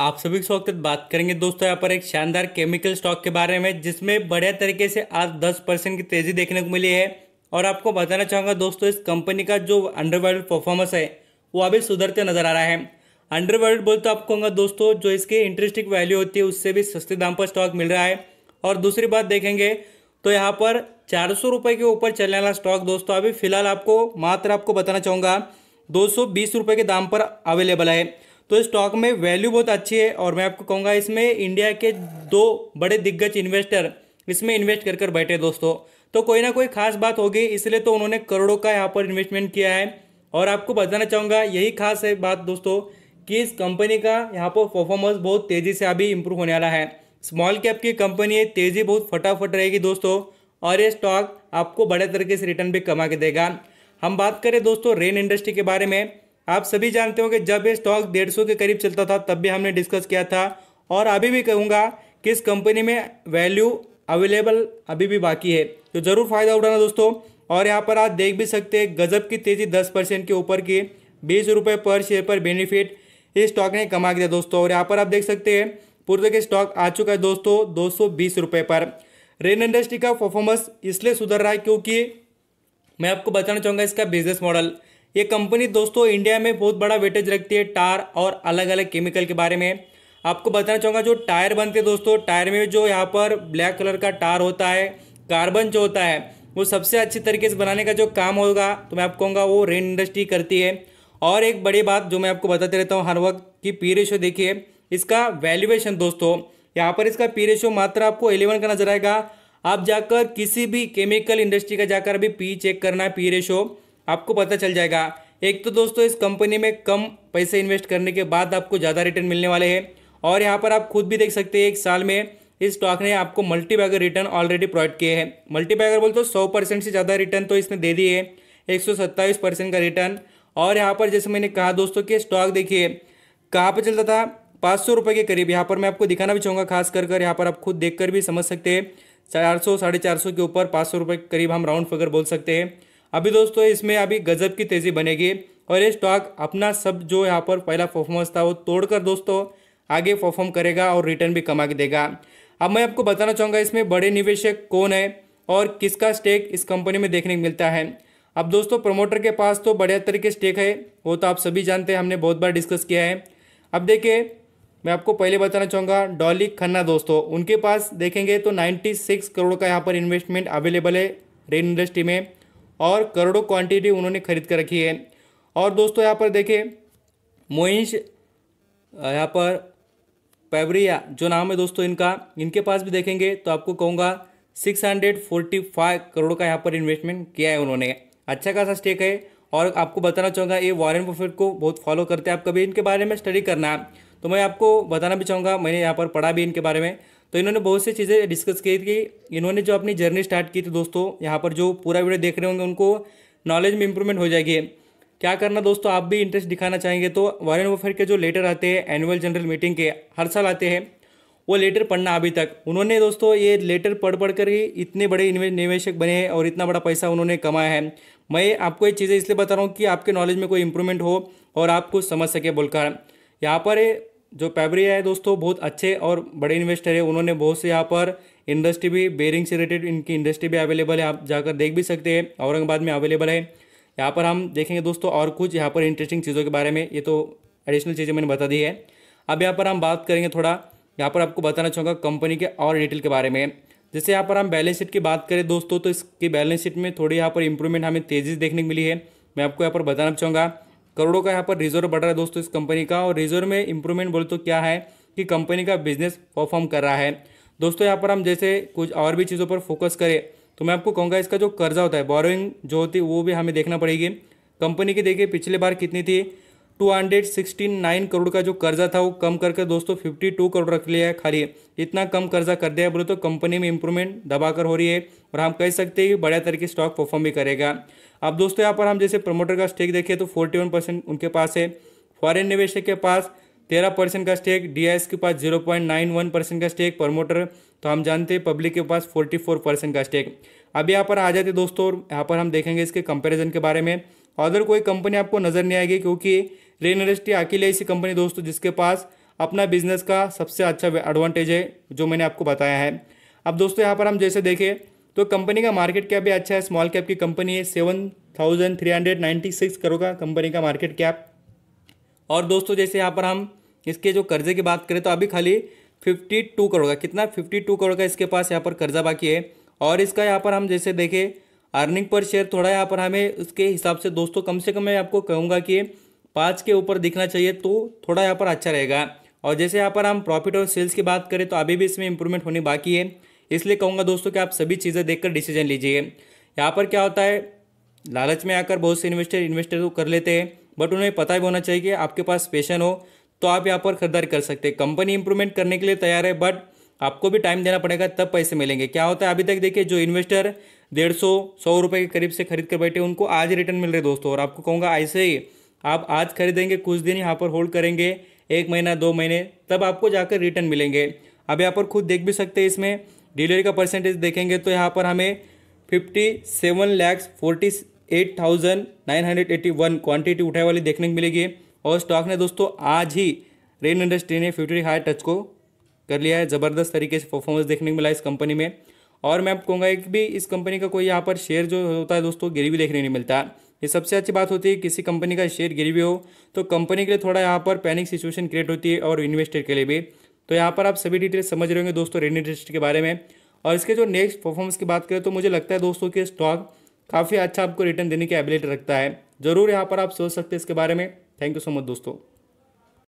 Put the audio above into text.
आप सभी स्वागत बात करेंगे दोस्तों यहाँ पर एक शानदार केमिकल स्टॉक के बारे में जिसमें बढ़िया तरीके से आज 10 परसेंट की तेजी देखने को मिली है और आपको बताना चाहूँगा दोस्तों इस कंपनी का जो अंडरवर्ल्ड परफॉर्मेंस है वो अभी सुधरते नजर आ रहा है अंडरवर्ल्ड बोल तो आपको कहूँगा दोस्तों जो इसकी इंटरेस्टिंग वैल्यू होती है उससे भी सस्ते दाम पर स्टॉक मिल रहा है और दूसरी बात देखेंगे तो यहाँ पर चार सौ के ऊपर चलने वाला स्टॉक दोस्तों अभी फिलहाल आपको मात्र आपको बताना चाहूँगा दो सौ के दाम पर अवेलेबल है तो इस स्टॉक में वैल्यू बहुत अच्छी है और मैं आपको कहूँगा इसमें इंडिया के दो बड़े दिग्गज इन्वेस्टर इसमें इन्वेस्ट कर कर बैठे दोस्तों तो कोई ना कोई खास बात होगी इसलिए तो उन्होंने करोड़ों का यहाँ पर इन्वेस्टमेंट किया है और आपको बताना चाहूँगा यही खास है बात दोस्तों कि इस कंपनी का यहाँ पर परफॉर्मेंस बहुत तेज़ी से अभी इम्प्रूव होने वाला है स्मॉल कैप की कंपनी है तेज़ी बहुत फटाफट रहेगी दोस्तों और ये स्टॉक आपको बड़े तरीके से रिटर्न भी कमा के देगा हम बात करें दोस्तों रेन इंडस्ट्री के बारे में आप सभी जानते हो कि जब ये स्टॉक डेढ़ सौ के करीब चलता था तब भी हमने डिस्कस किया था और अभी भी कहूँगा कि इस कंपनी में वैल्यू अवेलेबल अभी भी बाकी है तो ज़रूर फ़ायदा उठाना दोस्तों और यहाँ पर आप देख भी सकते हैं गजब की तेज़ी दस परसेंट के ऊपर की बीस रुपये पर शेयर पर बेनिफिट इस स्टॉक ने कमा दिया दोस्तों और यहाँ पर आप देख सकते हैं पूर्व के स्टॉक आ चुका है दोस्तों दो सौ पर रेन इंडस्ट्री का परफॉर्मेंस इसलिए सुधर रहा है क्योंकि मैं आपको बताना चाहूँगा इसका बिजनेस मॉडल ये कंपनी दोस्तों इंडिया में बहुत बड़ा वेटेज रखती है टार और अलग अलग केमिकल के बारे में आपको बताना चाहूँगा जो टायर बनते हैं दोस्तों टायर में जो यहाँ पर ब्लैक कलर का टार होता है कार्बन जो होता है वो सबसे अच्छी तरीके से बनाने का जो काम होगा तो मैं आपको कहूँगा वो रेन इंडस्ट्री करती है और एक बड़ी बात जो मैं आपको बताते रहता हूँ हर वक्त कि पी रेशो देखिए इसका वैल्यूएशन दोस्तों यहाँ पर इसका पी रेशो मात्र आपको एलेवन का नजर आएगा आप जाकर किसी भी केमिकल इंडस्ट्री का जाकर अभी पी चेक करना है पी रेशो आपको पता चल जाएगा एक तो दोस्तों इस कंपनी में कम पैसे इन्वेस्ट करने के बाद आपको ज़्यादा रिटर्न मिलने वाले हैं और यहाँ पर आप खुद भी देख सकते हैं एक साल में इस स्टॉक ने आपको मल्टीबैगर रिटर्न ऑलरेडी प्रोवाइड किए हैं मल्टीबैगर बोल तो सौ परसेंट से ज़्यादा रिटर्न तो इसने दे दिए एक सौ सत्ताईस परसेंट का रिटर्न और यहाँ पर जैसे मैंने कहा दोस्तों कि स्टॉक देखिए कहाँ पर चलता था पाँच सौ रुपये के करीब यहाँ पर मैं आपको दिखाना भी चाहूँगा खास कर कर यहाँ पर आप खुद देख कर भी समझ सकते हैं चार सौ साढ़े चार सौ के ऊपर पाँच सौ रुपये के करीब हम राउंड फिगर बोल सकते हैं अभी दोस्तों इसमें अभी गजब की तेज़ी बनेगी और ये स्टॉक अपना सब जो यहाँ पर पहला परफॉर्मेंस था वो तोड़कर दोस्तों आगे परफॉर्म करेगा और रिटर्न भी कमा के देगा अब मैं आपको बताना चाहूँगा इसमें बड़े निवेशक कौन है और किसका स्टेक इस कंपनी में देखने को मिलता है अब दोस्तों प्रमोटर के पास तो बढ़िया तरीके स्टेक है वो तो आप सभी जानते हैं हमने बहुत बार डिस्कस किया है अब देखिए मैं आपको पहले बताना चाहूँगा डॉली खन्ना दोस्तों उनके पास देखेंगे तो नाइन्टी करोड़ का यहाँ पर इन्वेस्टमेंट अवेलेबल है रेन इंडस्ट्री में और करोड़ों क्वांटिटी उन्होंने खरीद कर रखी है और दोस्तों यहाँ पर देखें मोइंश यहाँ पर पैबरिया जो नाम है दोस्तों इनका इनके पास भी देखेंगे तो आपको कहूँगा six hundred forty five crore का यहाँ पर इन्वेस्टमेंट किया है उन्होंने अच्छा खासा स्टेक है और आपको बताना चाहूँगा ये वॉरेन बफेट को बहुत फॉलो करते हैं आप कभी इनके बारे में स्टडी करना तो मैं आपको बताना भी चाहूँगा मैंने यहाँ पर पढ़ा भी इनके बारे में तो इन्होंने बहुत सी चीज़ें डिस्कस की थी इन्होंने जो अपनी जर्नी स्टार्ट की थी दोस्तों यहाँ पर जो पूरा वीडियो देख रहे होंगे उनको नॉलेज में इंप्रूवमेंट हो जाएगी क्या करना दोस्तों आप भी इंटरेस्ट दिखाना चाहेंगे तो वारेन वफेयर के जो लेटर आते हैं एनुअल जनरल मीटिंग के हर साल आते हैं वो लेटर पढ़ना अभी तक उन्होंने दोस्तों ये लेटर पढ़ पढ़ कर ही इतने बड़े निवेशक बने हैं और इतना बड़ा पैसा उन्होंने कमाया है मैं आपको ये चीज़ें इसलिए बता रहा हूँ कि आपके नॉलेज में कोई इंप्रूवमेंट हो और आप कुछ समझ सके बोलकर यहाँ पर जो पैबरिया है दोस्तों बहुत अच्छे और बड़े इन्वेस्टर है उन्होंने बहुत से यहाँ पर इंडस्ट्री भी बेरिंग से रिलेटेड इनकी इंडस्ट्री भी अवेलेबल है आप जाकर देख भी सकते हैं औरंगाबाद में अवेलेबल है यहाँ पर हम देखेंगे दोस्तों और कुछ यहाँ पर इंटरेस्टिंग चीज़ों के बारे में ये तो एडिशनल चीज़ें मैंने बता दी है अब यहाँ पर हम बात करेंगे थोड़ा यहाँ पर आपको बताना चाहूँगा कंपनी के और डिटेल के बारे में जैसे यहाँ पर हम बैलेंस शीट की बात करें दोस्तों तो इसकी बैलेंस शीट में थोड़ी यहाँ पर इंप्रूवमेंट हमें तेज़ी से देखने को मिली है मैं आपको यहाँ पर बताना चाहूँगा करोड़ों का यहाँ पर रिजर्व बढ़ रहा है दोस्तों इस कंपनी का और रिजर्व में इंप्रूवमेंट बोले तो क्या है कि कंपनी का बिजनेस परफॉर्म कर रहा है दोस्तों यहाँ पर हम जैसे कुछ और भी चीज़ों पर फोकस करें तो मैं आपको कहूँगा इसका जो कर्जा होता है बोरोइंग जो होती है वो भी हमें देखना पड़ेगी कंपनी की देखिए पिछले बार कितनी थी two hundred sixty nine crore का जो कर्जा था वो कम करके दोस्तों फिफ्टी टू करोड़ रख लिया है खाली इतना कम कर्जा कर दिया बोले तो कंपनी में इंप्रूवमेंट दबाकर हो रही है और हम कह सकते हैं कि बढ़िया तरीके स्टॉक परफॉर्म भी करेगा अब दोस्तों यहाँ पर हम जैसे प्रमोटर का स्टेक देखिए तो वन परसेंट उनके पास है फॉरन निवेशक के पास तेरह परसेंट का स्टेक डी के पास zero point nine one percent का स्टेक प्रमोटर तो हम जानते हैं पब्लिक के पास फोर्टी फोर परसेंट का स्टेक अब यहाँ पर आ जाते दोस्तों और यहाँ पर हम देखेंगे इसके कंपेरिजन के बारे में अदर कोई कंपनी आपको नज़र नहीं आएगी क्योंकि रेन इंडस्ट्री अकेले ऐसी कंपनी दोस्तों जिसके पास अपना बिजनेस का सबसे अच्छा एडवांटेज है जो मैंने आपको बताया है अब दोस्तों यहाँ पर हम जैसे देखें तो कंपनी का मार्केट कैप भी अच्छा है स्मॉल कैप की कंपनी है seven thousand three hundred ninety six crore का कंपनी का मार्केट कैप और दोस्तों जैसे यहाँ पर हम इसके जो कर्जे की बात करें तो अभी खाली फिफ्टी टू करोड़ का कितना फिफ्टी टू करोड़ का इसके पास यहाँ पर कर्जा बाकी है और इसका यहाँ पर हम जैसे देखें अर्निंग पर शेयर थोड़ा यहाँ पर हमें उसके हिसाब से दोस्तों कम से कम मैं आपको कहूँगा कि पाँच के ऊपर दिखना चाहिए तो थोड़ा यहाँ पर अच्छा रहेगा और जैसे यहाँ पर हम प्रॉफिट और सेल्स की बात करें तो अभी भी इसमें इंप्रूवमेंट होनी बाकी है इसलिए कहूँगा दोस्तों कि आप सभी चीज़ें देखकर डिसीजन लीजिए यहाँ पर क्या होता है लालच में आकर बहुत से इन्वेस्टर इन्वेस्टर तो कर लेते हैं बट उन्हें पता भी होना चाहिए कि आपके पास पेशन हो तो आप यहाँ पर खरीदारी कर सकते हैं कंपनी इंप्रूवमेंट करने के लिए तैयार है बट आपको भी टाइम देना पड़ेगा तब पैसे मिलेंगे क्या होता है अभी तक देखिए जो इन्वेस्टर डेढ़ सौ सौ रुपये के करीब से खरीद कर बैठे उनको आज रिटर्न मिल रहे दोस्तों और आपको कहूँगा ऐसे ही आप आज खरीदेंगे कुछ दिन यहाँ पर होल्ड करेंगे एक महीना दो महीने तब आपको जाकर रिटर्न मिलेंगे अब यहाँ पर खुद देख भी सकते हैं इसमें डिलीवरी का परसेंटेज देखेंगे तो यहाँ पर हमें fifty seven lakhs forty eight thousand nine hundred eighty one quantity उठाई वाली देखने को मिलेगी और स्टॉक ने दोस्तों आज ही रेन इंडस्ट्री ने फ्यूचर हाई टच को कर लिया है ज़बरदस्त तरीके से परफॉर्मेंस देखने को मिला इस कंपनी में और मैं आपको कहूँगा कि भी इस कंपनी का कोई यहाँ पर शेयर जो होता है दोस्तों गिरी भी देखने नहीं मिलता ये सबसे अच्छी बात होती है किसी कंपनी का शेयर गिरी हुई हो तो कंपनी के लिए थोड़ा यहाँ पर पैनिक सिचुएशन क्रिएट होती है और इन्वेस्टर के लिए भी तो यहाँ पर आप सभी डिटेल्स समझ रहे होंगे दोस्तों रेन इंडस्ट्री के बारे में और इसके जो नेक्स्ट परफॉर्मेंस की बात करें तो मुझे लगता है दोस्तों कि स्टॉक काफ़ी अच्छा आपको रिटर्न देने की एबिलिटी रखता है ज़रूर यहाँ पर आप सोच सकते हैं इसके बारे में थैंक यू सो मच दोस्तों